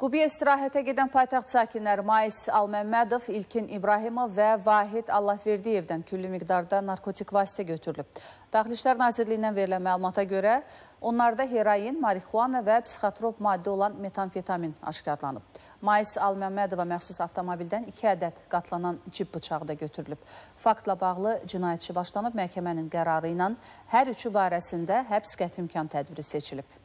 Qubiyə istirahətə gedən paytaxt sakinləri Mais Alməmmədov, İlkin İbrahimov və Vahid Allahverdiyevdən küllü miqdarda narkotik vasitə götürülüb. Daxili İşlər Nazirliyindən verilən məlumata görə onlarda heroin, marixuana və psixotrop maddə olan metamfetamin aşkarlanıb. Mais Alməmmədova məxsus avtomobildən iki ədəd qatlanan cib bıçağı da götürülüb. Faktla bağlı cinayətçi başlanıb, məhkəmənin qərarı ilə hər üçü barəsində həbs qəti imkan tədbiri seçilib.